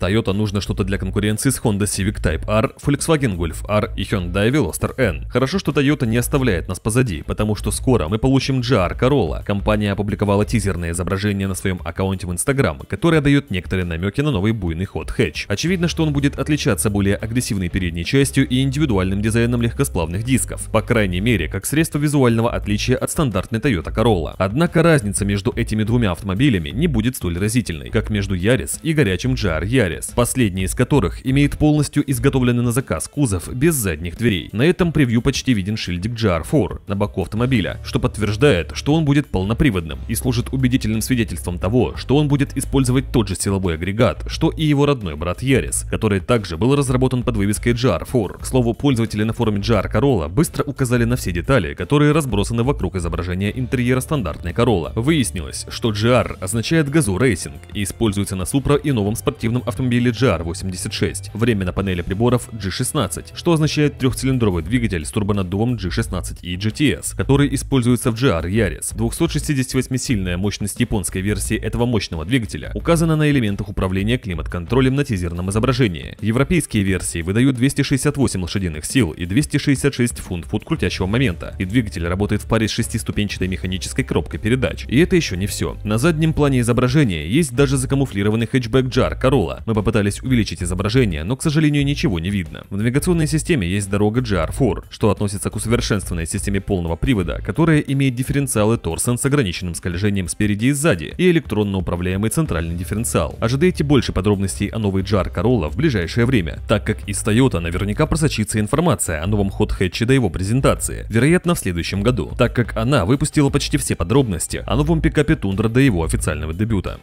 Toyota нужно что-то для конкуренции с Honda Civic Type R, Volkswagen Golf R и Hyundai Veloster N. Хорошо, что Toyota не оставляет нас позади, потому что скоро мы получим GR Corolla. Компания опубликовала тизерное изображение на своем аккаунте в Instagram, которое дает некоторые намеки на новый буйный ход хэтч. Очевидно, что он будет отличаться более агрессивной передней частью и индивидуальным дизайном легкосплавных дисков, по крайней мере, как средство визуального отличия от стандартной Toyota Corolla. Однако разница между этими двумя автомобилями не будет столь разительной, как между Yaris и горячим GR Yaris. Polaris, последний из которых имеет полностью изготовленный на заказ кузов без задних дверей. На этом превью почти виден шильдик GR4 на боку автомобиля, что подтверждает, что он будет полноприводным и служит убедительным свидетельством того, что он будет использовать тот же силовой агрегат, что и его родной брат Ярис, который также был разработан под вывеской GR4. К слову, пользователи на форуме GR Corolla быстро указали на все детали, которые разбросаны вокруг изображения интерьера стандартной Corolla. Выяснилось, что GR означает газу рейсинг и используется на Supra и новом спортивном автомобиле автомобиле GR86, время на панели приборов G16, что означает трехцилиндровый двигатель с турбонаддувом G16 и GTS, который используется в GR Yaris. 268-сильная мощность японской версии этого мощного двигателя указана на элементах управления климат-контролем на тизерном изображении. Европейские версии выдают 268 лошадиных сил и 266 фунт-фут крутящего момента, и двигатель работает в паре с шестиступенчатой механической коробкой передач. И это еще не все. На заднем плане изображения есть даже закамуфлированный хэтчбэк JAR Corolla, мы попытались увеличить изображение, но, к сожалению, ничего не видно. В навигационной системе есть дорога GR4, что относится к усовершенствованной системе полного привода, которая имеет дифференциалы Торсен с ограниченным скольжением спереди и сзади и электронно управляемый центральный дифференциал. Ожидайте больше подробностей о новой GR Corolla в ближайшее время, так как из Toyota наверняка просочится информация о новом ход хэтче до его презентации, вероятно в следующем году, так как она выпустила почти все подробности о новом пикапе Тундра до его официального дебюта.